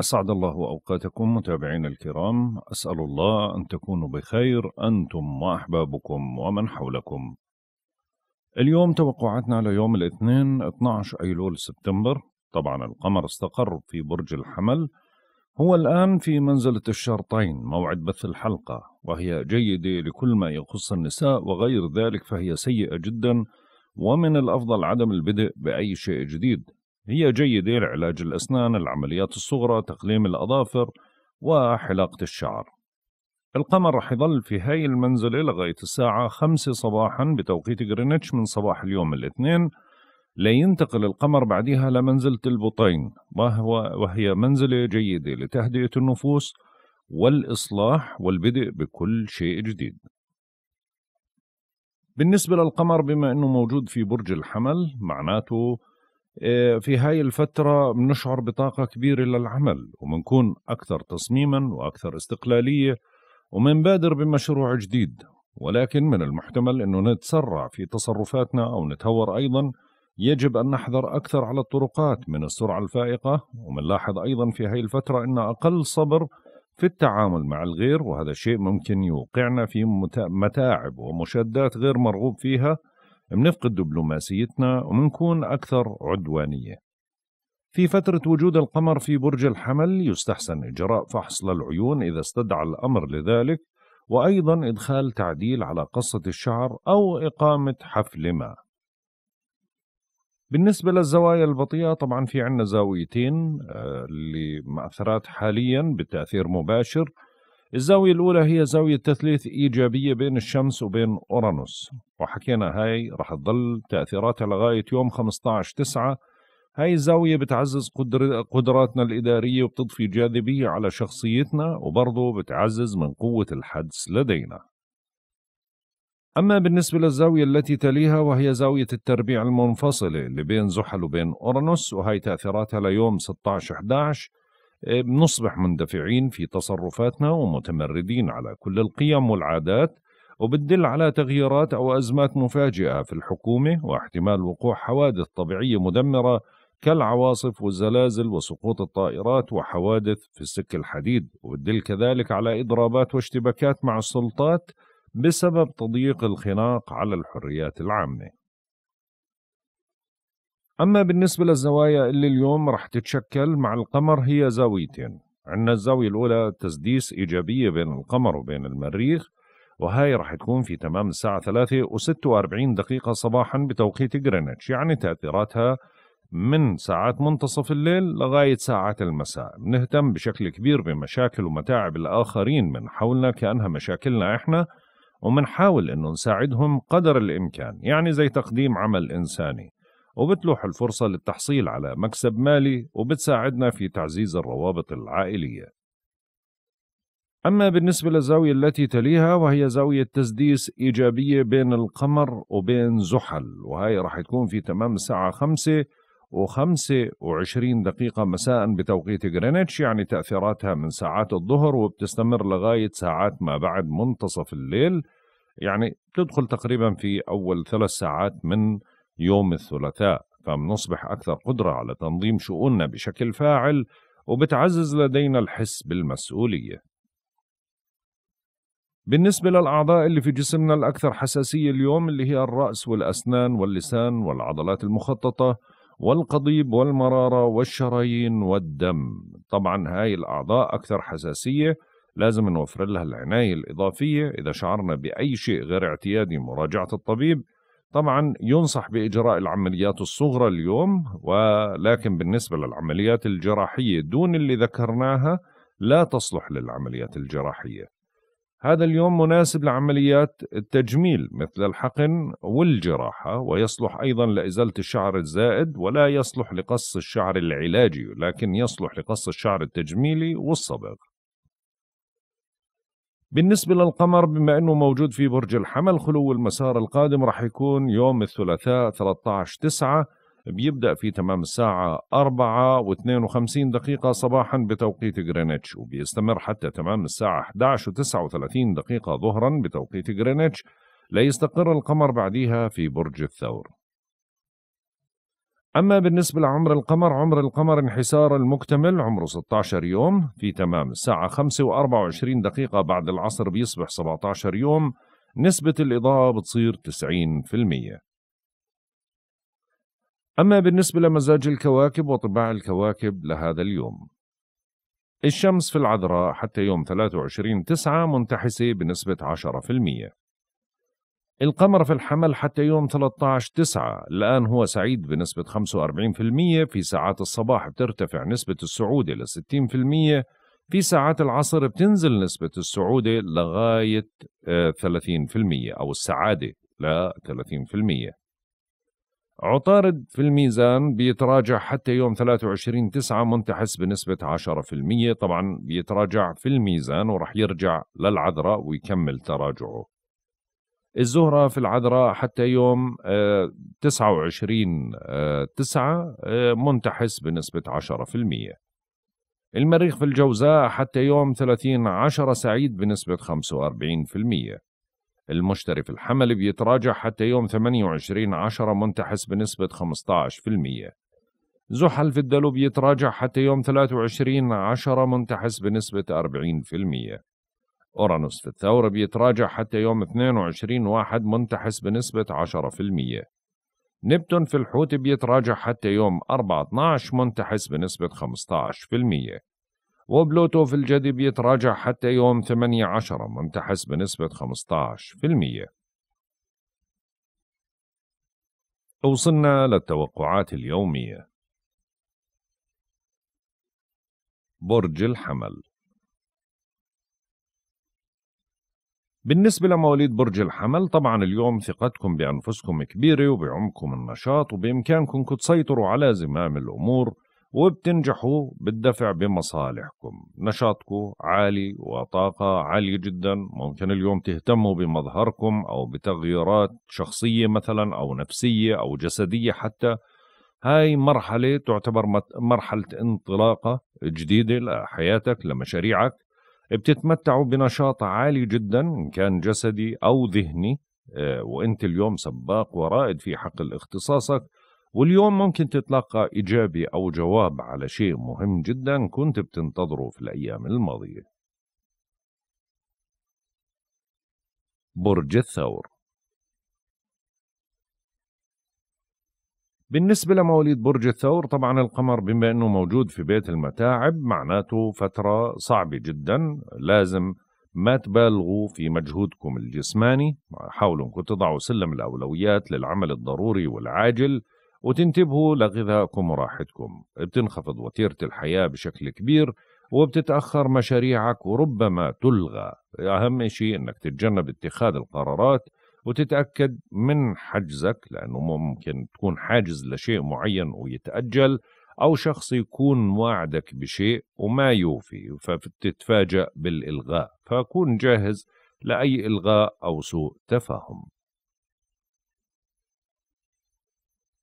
أسعد الله أوقاتكم متابعينا الكرام أسأل الله أن تكونوا بخير أنتم وأحبابكم ومن حولكم اليوم توقعاتنا ليوم الاثنين 12 أيلول سبتمبر طبعا القمر استقر في برج الحمل هو الآن في منزلة الشرطين موعد بث الحلقة وهي جيدة لكل ما يخص النساء وغير ذلك فهي سيئة جدا ومن الأفضل عدم البدء بأي شيء جديد هي جيدة لعلاج الأسنان العمليات الصغرى تقليم الأظافر وحلاقة الشعر القمر رح يظل في هاي المنزلة لغاية الساعة 5 صباحا بتوقيت غرينتش من صباح اليوم الاثنين لينتقل القمر بعدها لمنزلة البطين وهو وهي منزلة جيدة لتهدئة النفوس والإصلاح والبدء بكل شيء جديد بالنسبة للقمر بما أنه موجود في برج الحمل معناته آه، في هاي الفترة بنشعر بطاقة كبيرة للعمل وبنكون أكثر تصميما وأكثر استقلالية ومنبادر بمشروع جديد ولكن من المحتمل أنه نتسرع في تصرفاتنا أو نتهور أيضا يجب أن نحذر أكثر على الطرقات من السرعة الفائقة ومنلاحظ أيضا في هاي الفترة أن أقل صبر في التعامل مع الغير وهذا شيء ممكن يوقعنا في متاعب ومشادات غير مرغوب فيها بنفقد دبلوماسيتنا وبنكون أكثر عدوانية في فترة وجود القمر في برج الحمل يستحسن إجراء فحص للعيون إذا استدعى الأمر لذلك وأيضا إدخال تعديل على قصة الشعر أو إقامة حفل ما بالنسبة للزوايا البطيئة طبعا في عندنا زاويتين اللي آه، مأثرات حاليا بالتأثير مباشر الزاوية الأولى هي زاوية تثليث إيجابية بين الشمس وبين أورانوس وحكينا هاي رح تضل تأثيراتها لغاية يوم 15 9 هاي الزاوية بتعزز قدر قدراتنا الإدارية وبتضفي جاذبية على شخصيتنا وبرضه بتعزز من قوة الحدس لدينا أما بالنسبة للزاوية التي تليها وهي زاوية التربيع المنفصلة اللي بين زحل وبين أورانوس وهي تأثيراتها ليوم 16 11 بنصبح مندفعين في تصرفاتنا ومتمردين على كل القيم والعادات وبتدل على تغييرات أو أزمات مفاجئة في الحكومة واحتمال وقوع حوادث طبيعية مدمرة كالعواصف والزلازل وسقوط الطائرات وحوادث في السك الحديد وبتدل كذلك على إضرابات واشتباكات مع السلطات بسبب تضييق الخناق على الحريات العامة أما بالنسبة للزوايا اللي اليوم رح تتشكل مع القمر هي زاويتين عندنا الزاوية الأولى تسديس إيجابية بين القمر وبين المريخ وهاي رح تكون في تمام الساعة 3 و46 دقيقة صباحا بتوقيت جرينتش يعني تأثيراتها من ساعات منتصف الليل لغاية ساعات المساء بنهتم بشكل كبير بمشاكل ومتاعب الآخرين من حولنا كأنها مشاكلنا إحنا ومنحاول أنه نساعدهم قدر الإمكان يعني زي تقديم عمل إنساني وبتلوح الفرصة للتحصيل على مكسب مالي وبتساعدنا في تعزيز الروابط العائلية أما بالنسبة للزاوية التي تليها وهي زاوية تسديس إيجابية بين القمر وبين زحل وهي راح تكون في تمام الساعة خمسة وخمسة وعشرين دقيقة مساء بتوقيت غرينتش يعني تأثيراتها من ساعات الظهر وبتستمر لغاية ساعات ما بعد منتصف الليل يعني بتدخل تقريبا في أول ثلاث ساعات من يوم الثلاثاء فبنصبح أكثر قدرة على تنظيم شؤوننا بشكل فاعل وبتعزز لدينا الحس بالمسؤولية بالنسبة للأعضاء اللي في جسمنا الأكثر حساسية اليوم اللي هي الرأس والأسنان واللسان والعضلات المخططة والقضيب والمرارة والشرايين والدم طبعا هاي الأعضاء أكثر حساسية لازم نوفر لها العناية الإضافية إذا شعرنا بأي شيء غير اعتيادي مراجعة الطبيب طبعا ينصح باجراء العمليات الصغرى اليوم ولكن بالنسبه للعمليات الجراحيه دون اللي ذكرناها لا تصلح للعمليات الجراحيه. هذا اليوم مناسب لعمليات التجميل مثل الحقن والجراحه ويصلح ايضا لازاله الشعر الزائد ولا يصلح لقص الشعر العلاجي لكن يصلح لقص الشعر التجميلي والصبغ. بالنسبة للقمر بما أنه موجود في برج الحمل خلو المسار القادم راح يكون يوم الثلاثاء 13 9 بيبدأ في تمام الساعة 4 و52 دقيقة صباحا بتوقيت غرينتش وبيستمر حتى تمام الساعة 11 و39 دقيقة ظهرا بتوقيت غرينتش ليستقر القمر بعدها في برج الثور أما بالنسبة لعمر القمر عمر القمر انحسار المكتمل عمره 16 يوم في تمام الساعة 5 و24 دقيقة بعد العصر بيصبح 17 يوم نسبة الإضاءة بتصير 90% أما بالنسبة لمزاج الكواكب وطباع الكواكب لهذا اليوم الشمس في العذراء حتى يوم 23 تسعة منتحسة بنسبة 10% القمر في الحمل حتى يوم 13 9 الآن هو سعيد بنسبة 45% في ساعات الصباح بترتفع نسبة السعودة ل 60% في ساعات العصر بتنزل نسبة السعودة لغاية 30% آه، أو السعادة ل 30% عطارد في الميزان بيتراجع حتى يوم 23 9 منتحس بنسبة 10% طبعا بيتراجع في الميزان ورح يرجع للعذراء ويكمل تراجعه الزهرة في العذراء حتى يوم 29 آه، 9 آه، آه، منتحس بنسبة 10% المريخ في الجوزاء حتى يوم 30 10 سعيد بنسبة 45% المشتري في الحمل بيتراجع حتى يوم 28 10 منتحس بنسبة 15% زحل في الدلو بيتراجع حتى يوم 23 10 منتحس بنسبة 40% أورانوس في الثورة بيتراجع حتى يوم 22 واحد منتحس بنسبة 10% نبتون في الحوت بيتراجع حتى يوم 4-12 منتحس بنسبة 15% وبلوتو في الجدي بيتراجع حتى يوم 18 منتحس بنسبة 15% وصلنا للتوقعات اليومية برج الحمل بالنسبة لمواليد برج الحمل طبعا اليوم ثقتكم بأنفسكم كبيرة وبعمقكم النشاط وبإمكانكم تسيطروا على زمام الأمور وبتنجحوا بالدفع بمصالحكم نشاطكم عالي وطاقة عالية جدا ممكن اليوم تهتموا بمظهركم أو بتغييرات شخصية مثلا أو نفسية أو جسدية حتى هاي مرحلة تعتبر مرحلة انطلاقة جديدة لحياتك لمشاريعك بتتمتعوا بنشاط عالي جدا إن كان جسدي أو ذهني آه، وأنت اليوم سباق ورائد في حقل اختصاصك واليوم ممكن تتلقى إجابة أو جواب على شيء مهم جدا كنت بتنتظره في الأيام الماضية برج الثور بالنسبة لمواليد برج الثور طبعا القمر بما أنه موجود في بيت المتاعب معناته فترة صعبة جدا لازم ما تبالغوا في مجهودكم الجسماني حاولوا أنكم تضعوا سلم الأولويات للعمل الضروري والعاجل وتنتبهوا لغذائكم وراحتكم بتنخفض وتيرة الحياة بشكل كبير وبتتأخر مشاريعك وربما تلغى أهم شيء أنك تتجنب اتخاذ القرارات وتتأكد من حجزك لأنه ممكن تكون حاجز لشيء معين ويتأجل أو شخص يكون وعدك بشيء وما يوفي فتتفاجأ بالإلغاء فكون جاهز لأي إلغاء أو سوء تفاهم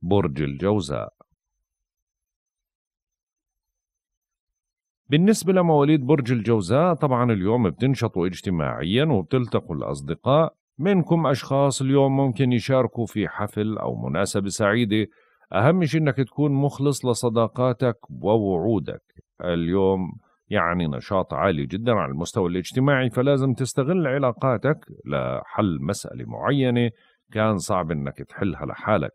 برج الجوزاء بالنسبة لمواليد برج الجوزاء طبعا اليوم بتنشطوا اجتماعيا وبتلتقوا الأصدقاء منكم أشخاص اليوم ممكن يشاركوا في حفل أو مناسبة سعيدة أهم شيء إنك تكون مخلص لصداقاتك ووعودك اليوم يعني نشاط عالي جدا على المستوى الاجتماعي فلازم تستغل علاقاتك لحل مسألة معينة كان صعب إنك تحلها لحالك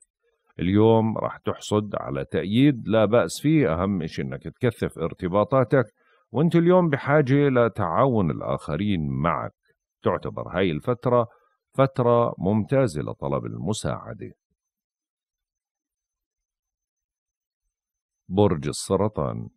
اليوم راح تحصد على تأييد لا بأس فيه أهم شيء إنك تكثف ارتباطاتك وانت اليوم بحاجة لتعاون الآخرين معك تعتبر هاي الفترة فترة ممتازة لطلب المساعدة برج السرطان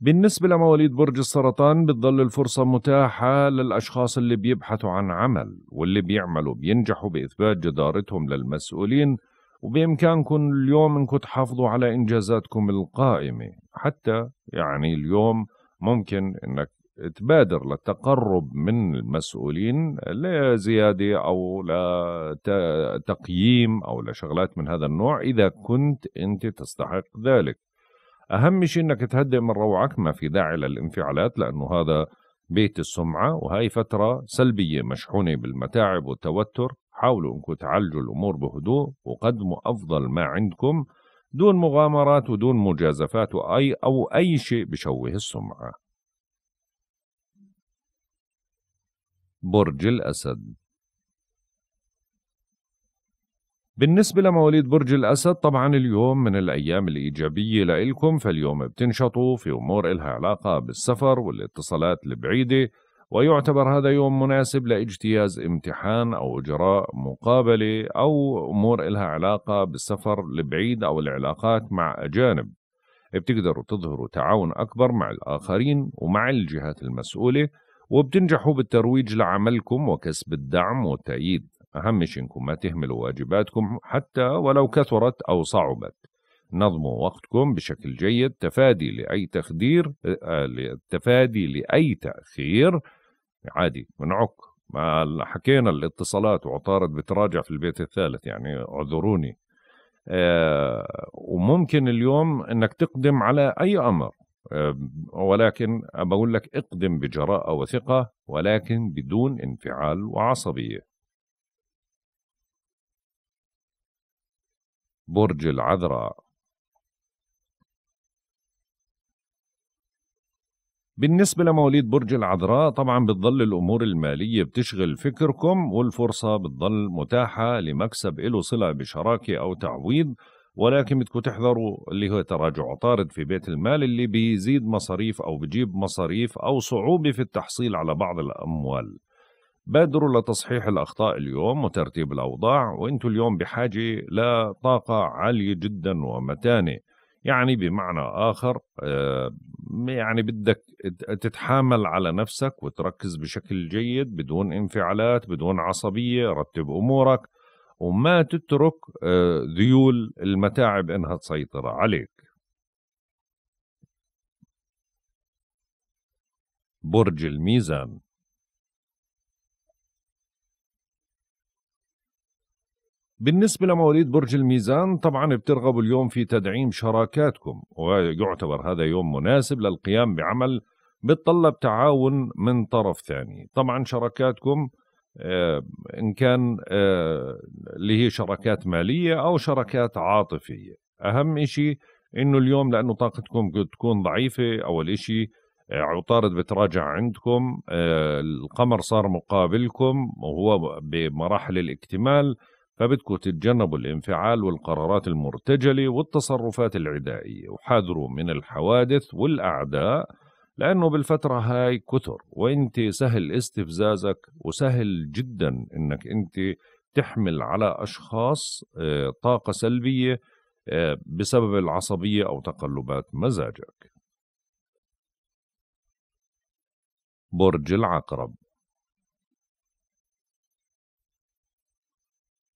بالنسبة لمواليد برج السرطان بتضل الفرصة متاحة للأشخاص اللي بيبحثوا عن عمل واللي بيعملوا بينجحوا بإثبات جدارتهم للمسؤولين وبإمكانكم اليوم إنكم تحافظوا على إنجازاتكم القائمة حتى يعني اليوم ممكن إنك تبادر للتقرب من المسؤولين لزيادة أو لتقييم أو لشغلات من هذا النوع إذا كنت أنت تستحق ذلك أهم شيء أنك تهدئ من روعك ما في داعي للانفعالات لأنه هذا بيت السمعة وهي فترة سلبية مشحونة بالمتاعب والتوتر حاولوا أنكم تعالجوا الأمور بهدوء وقدموا أفضل ما عندكم دون مغامرات ودون مجازفات وأي أو أي شيء بشوه السمعة برج الأسد بالنسبة لمواليد برج الأسد طبعا اليوم من الأيام الإيجابية لإلكم فاليوم بتنشطوا في أمور إلها علاقة بالسفر والاتصالات البعيدة ويعتبر هذا يوم مناسب لإجتياز امتحان أو إجراء مقابلة أو أمور إلها علاقة بالسفر البعيد أو العلاقات مع أجانب بتقدروا تظهروا تعاون أكبر مع الآخرين ومع الجهات المسؤولة وبتنجحوا بالترويج لعملكم وكسب الدعم والتأييد أهم شيء إنكم ما تهملوا واجباتكم حتى ولو كثرت أو صعبت نظموا وقتكم بشكل جيد تفادي لأي تخدير آه، تفادي لأي تأخير عادي منعك ما حكينا الاتصالات وعطارد بتراجع في البيت الثالث يعني اعذروني آه، وممكن اليوم انك تقدم على اي امر ولكن بقول لك اقدم بجراءة وثقة ولكن بدون انفعال وعصبية برج العذراء بالنسبة لمواليد برج العذراء طبعا بتضل الأمور المالية بتشغل فكركم والفرصة بتضل متاحة لمكسب له صلة بشراكة أو تعويض ولكن بدكم تحذروا اللي هو تراجع طارد في بيت المال اللي بيزيد مصاريف او بجيب مصاريف او صعوبه في التحصيل على بعض الاموال بادروا لتصحيح الأخطاء اليوم وترتيب الأوضاع وانتم اليوم بحاجة لطاقة عالية جدا ومتانة يعني بمعنى آخر آه، يعني بدك تتحامل على نفسك وتركز بشكل جيد بدون انفعالات بدون عصبية رتب أمورك وما تترك آه، ذيول المتاعب انها تسيطر عليك برج الميزان بالنسبة لمواليد برج الميزان طبعا بترغبوا اليوم في تدعيم شراكاتكم ويعتبر هذا يوم مناسب للقيام بعمل بتطلب تعاون من طرف ثاني طبعا شراكاتكم آه، ان كان آه، اللي هي شراكات ماليه او شراكات عاطفيه اهم شيء انه اليوم لانه طاقتكم تكون ضعيفه اول شيء آه، عطارد بتراجع عندكم القمر صار مقابلكم وهو بمراحل الاكتمال فبدكم تتجنبوا الانفعال والقرارات المرتجله والتصرفات العدائيه وحاذروا من الحوادث والاعداء لأنه بالفترة هاي كثر وانت سهل استفزازك وسهل جدا انك انت تحمل على أشخاص آه، طاقة سلبية آه، بسبب العصبية أو تقلبات مزاجك برج العقرب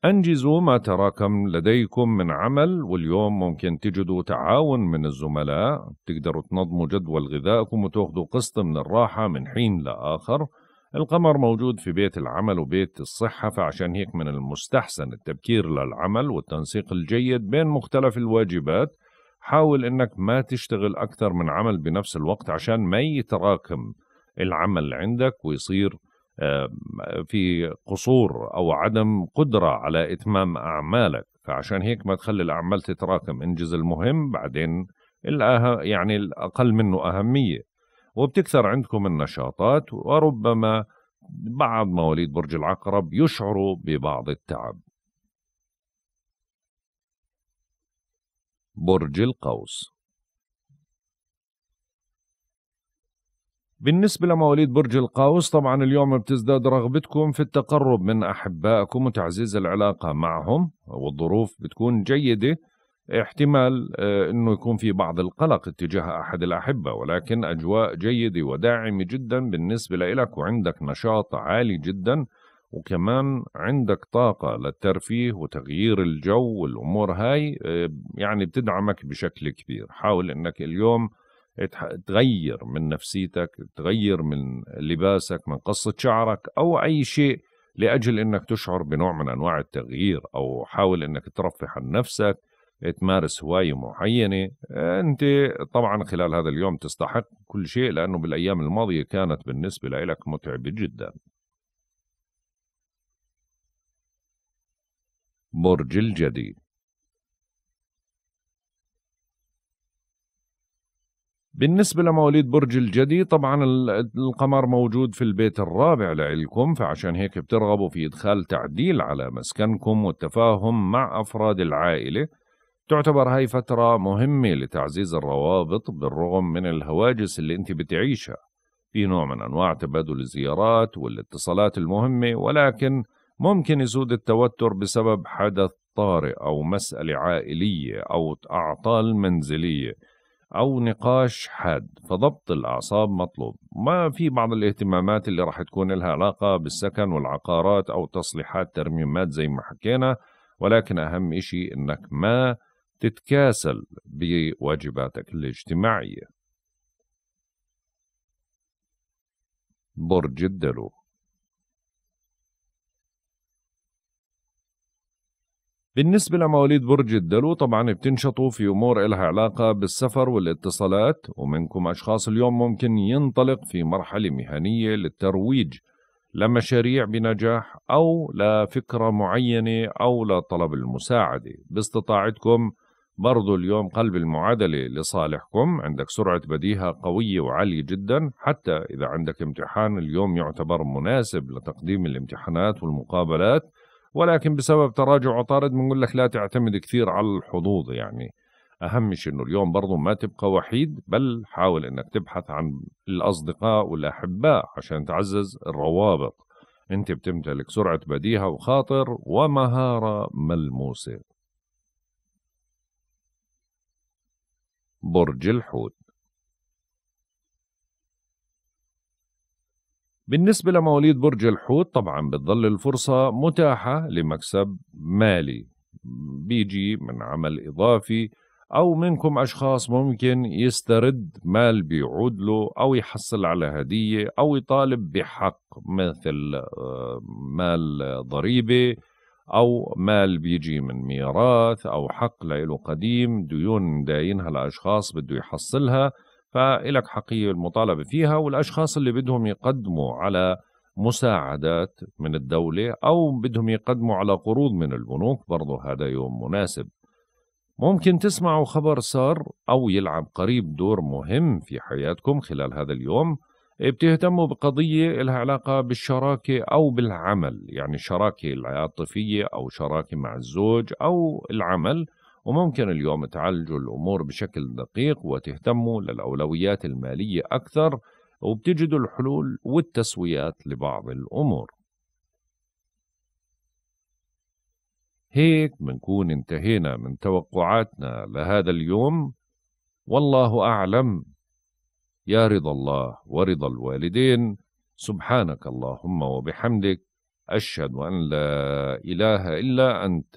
أنجزوا ما تراكم لديكم من عمل واليوم ممكن تجدوا تعاون من الزملاء بتقدروا تنظموا جدول غذائكم وتاخذوا قسط من الراحة من حين لآخر القمر موجود في بيت العمل وبيت الصحة فعشان هيك من المستحسن التبكير للعمل والتنسيق الجيد بين مختلف الواجبات حاول انك ما تشتغل أكثر من عمل بنفس الوقت عشان ما يتراكم العمل عندك ويصير في قصور او عدم قدره على اتمام اعمالك فعشان هيك ما تخلي الاعمال تتراكم انجز المهم بعدين يعني الاقل منه اهميه وبتكثر عندكم النشاطات وربما بعض مواليد برج العقرب يشعروا ببعض التعب برج القوس بالنسبة لمواليد برج القوس طبعا اليوم بتزداد رغبتكم في التقرب من أحبائكم وتعزيز العلاقة معهم والظروف بتكون جيدة احتمال آه، أنه يكون في بعض القلق اتجاه أحد الأحبة ولكن أجواء جيدة وداعمة جدا بالنسبة لك وعندك نشاط عالي جدا وكمان عندك طاقة للترفيه وتغيير الجو والأمور هاي آه، يعني بتدعمك بشكل كبير حاول أنك اليوم تغير من نفسيتك تغير من لباسك من قصة شعرك أو أي شيء لأجل أنك تشعر بنوع من أنواع التغيير أو حاول أنك ترفه عن نفسك تمارس هواية معينة أنت طبعا خلال هذا اليوم تستحق كل شيء لأنه بالأيام الماضية كانت بالنسبة لك متعبة جدا برج الجديد بالنسبة لمواليد برج الجدي طبعا القمر موجود في البيت الرابع لإلكم فعشان هيك بترغبوا في إدخال تعديل على مسكنكم والتفاهم مع أفراد العائلة تعتبر هاي فترة مهمة لتعزيز الروابط بالرغم من الهواجس اللي أنت بتعيشها في نوع من أنواع تبادل الزيارات والاتصالات المهمة ولكن ممكن يزود التوتر بسبب حدث طارئ أو مسألة عائلية أو أعطال منزلية أو نقاش حاد فضبط الأعصاب مطلوب ما في بعض الاهتمامات اللي راح تكون لها علاقة بالسكن والعقارات أو تصليحات ترميمات زي ما حكينا ولكن أهم إشي إنك ما تتكاسل بواجباتك الاجتماعية برج الدلو بالنسبة لمواليد برج الدلو طبعا بتنشطوا في أمور إلها علاقة بالسفر والاتصالات ومنكم أشخاص اليوم ممكن ينطلق في مرحلة مهنية للترويج لمشاريع بنجاح أو لفكرة معينة أو لطلب المساعدة باستطاعتكم برضو اليوم قلب المعادلة لصالحكم عندك سرعة بديهة قوية وعالية جدا حتى إذا عندك امتحان اليوم يعتبر مناسب لتقديم الامتحانات والمقابلات ولكن بسبب تراجع عطارد بنقول لك لا تعتمد كثير على الحظوظ يعني اهم شيء انه اليوم برضه ما تبقى وحيد بل حاول انك تبحث عن الاصدقاء والاحباء عشان تعزز الروابط انت بتمتلك سرعه بديهه وخاطر ومهاره ملموسه برج الحوت بالنسبة لمواليد برج الحوت طبعا بتظل الفرصة متاحة لمكسب مالي بيجي من عمل إضافي أو منكم أشخاص ممكن يسترد مال بيعود له أو يحصل على هدية أو يطالب بحق مثل آه، مال ضريبة أو مال بيجي من ميراث أو حق لإله قديم ديون داينها لأشخاص بده يحصلها فإلك حقية المطالبة فيها والأشخاص اللي بدهم يقدموا على مساعدات من الدولة أو بدهم يقدموا على قروض من البنوك برضه هذا يوم مناسب ممكن تسمعوا خبر صار أو يلعب قريب دور مهم في حياتكم خلال هذا اليوم بتهتموا بقضية لها علاقة بالشراكة أو بالعمل يعني شراكة العاطفية أو شراكة مع الزوج أو العمل وممكن اليوم تعالجوا الأمور بشكل دقيق وتهتموا للأولويات المالية أكثر وبتجدوا الحلول والتسويات لبعض الأمور هيك منكون انتهينا من توقعاتنا لهذا اليوم والله أعلم يا رضا الله ورضا الوالدين سبحانك اللهم وبحمدك أشهد أن لا إله إلا أنت